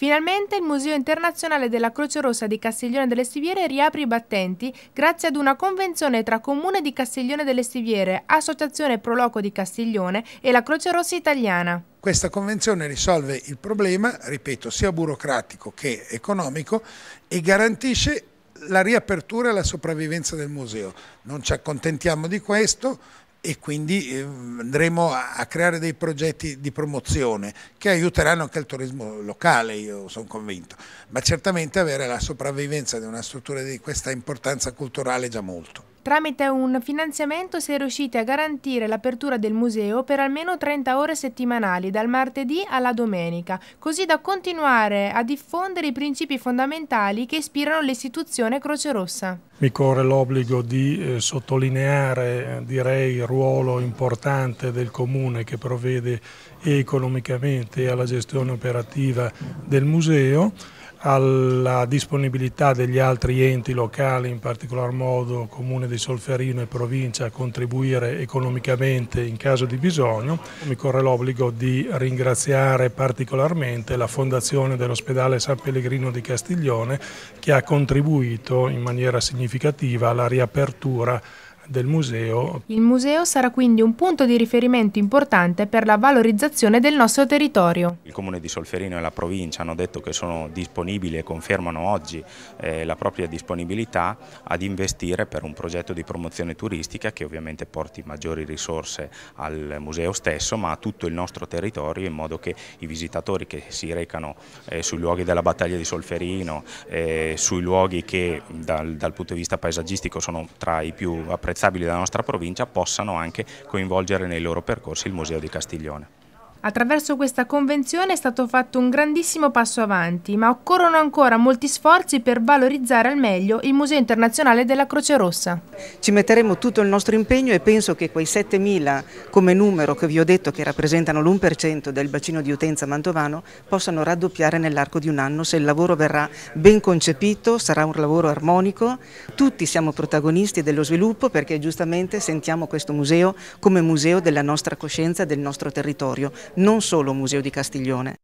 Finalmente il Museo Internazionale della Croce Rossa di Castiglione delle Stiviere riapre i battenti grazie ad una convenzione tra Comune di Castiglione delle Stiviere, Associazione Proloco di Castiglione e la Croce Rossa Italiana. Questa convenzione risolve il problema, ripeto, sia burocratico che economico e garantisce la riapertura e la sopravvivenza del museo. Non ci accontentiamo di questo, e quindi ehm, andremo a creare dei progetti di promozione che aiuteranno anche il turismo locale, io sono convinto, ma certamente avere la sopravvivenza di una struttura di questa importanza culturale è già molto. Tramite un finanziamento si è riusciti a garantire l'apertura del museo per almeno 30 ore settimanali, dal martedì alla domenica, così da continuare a diffondere i principi fondamentali che ispirano l'istituzione Croce Rossa. Mi corre l'obbligo di eh, sottolineare eh, direi, il ruolo importante del Comune che provvede economicamente alla gestione operativa del museo alla disponibilità degli altri enti locali, in particolar modo Comune di Solferino e Provincia, a contribuire economicamente in caso di bisogno. Mi corre l'obbligo di ringraziare particolarmente la Fondazione dell'Ospedale San Pellegrino di Castiglione che ha contribuito in maniera significativa alla riapertura del museo. Il museo sarà quindi un punto di riferimento importante per la valorizzazione del nostro territorio. Il comune di Solferino e la provincia hanno detto che sono disponibili e confermano oggi eh, la propria disponibilità ad investire per un progetto di promozione turistica che ovviamente porti maggiori risorse al museo stesso ma a tutto il nostro territorio in modo che i visitatori che si recano eh, sui luoghi della battaglia di Solferino, eh, sui luoghi che dal, dal punto di vista paesaggistico sono tra i più apprezzati apprezzabili della nostra provincia possano anche coinvolgere nei loro percorsi il Museo di Castiglione. Attraverso questa convenzione è stato fatto un grandissimo passo avanti, ma occorrono ancora molti sforzi per valorizzare al meglio il Museo Internazionale della Croce Rossa. Ci metteremo tutto il nostro impegno e penso che quei 7.000 come numero che vi ho detto che rappresentano l'1% del bacino di utenza mantovano possano raddoppiare nell'arco di un anno se il lavoro verrà ben concepito, sarà un lavoro armonico. Tutti siamo protagonisti dello sviluppo perché giustamente sentiamo questo museo come museo della nostra coscienza e del nostro territorio non solo Museo di Castiglione.